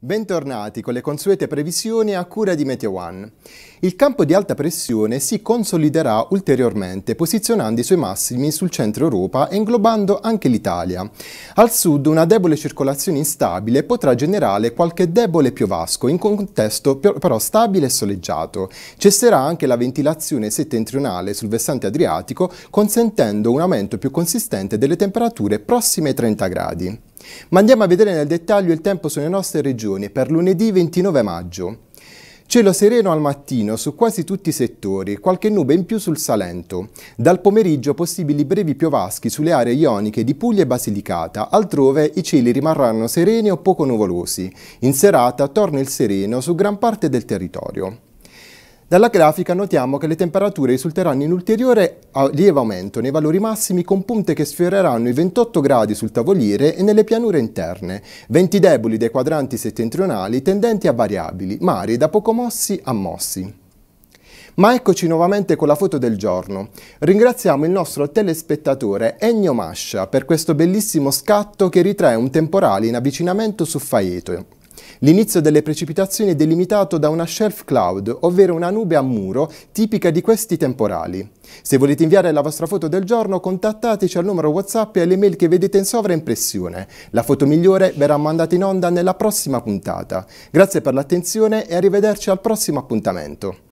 Bentornati con le consuete previsioni a cura di Meteo One. Il campo di alta pressione si consoliderà ulteriormente posizionando i suoi massimi sul centro Europa e inglobando anche l'Italia. Al sud una debole circolazione instabile potrà generare qualche debole piovasco in contesto però stabile e soleggiato. Cesserà anche la ventilazione settentrionale sul versante adriatico consentendo un aumento più consistente delle temperature prossime ai 30 gradi. Ma andiamo a vedere nel dettaglio il tempo sulle nostre regioni per lunedì 29 maggio. Cielo sereno al mattino su quasi tutti i settori, qualche nube in più sul Salento. Dal pomeriggio possibili brevi piovaschi sulle aree ioniche di Puglia e Basilicata, altrove i cieli rimarranno sereni o poco nuvolosi. In serata torna il sereno su gran parte del territorio. Dalla grafica notiamo che le temperature risulteranno in ulteriore lieve aumento nei valori massimi con punte che sfioreranno i 28 gradi sul tavoliere e nelle pianure interne, venti deboli dai quadranti settentrionali tendenti a variabili, mari da poco mossi a mossi. Ma eccoci nuovamente con la foto del giorno. Ringraziamo il nostro telespettatore Ennio Mascia per questo bellissimo scatto che ritrae un temporale in avvicinamento su Faieto. L'inizio delle precipitazioni è delimitato da una shelf cloud, ovvero una nube a muro, tipica di questi temporali. Se volete inviare la vostra foto del giorno, contattateci al numero WhatsApp e alle mail che vedete in sovraimpressione. La foto migliore verrà mandata in onda nella prossima puntata. Grazie per l'attenzione e arrivederci al prossimo appuntamento.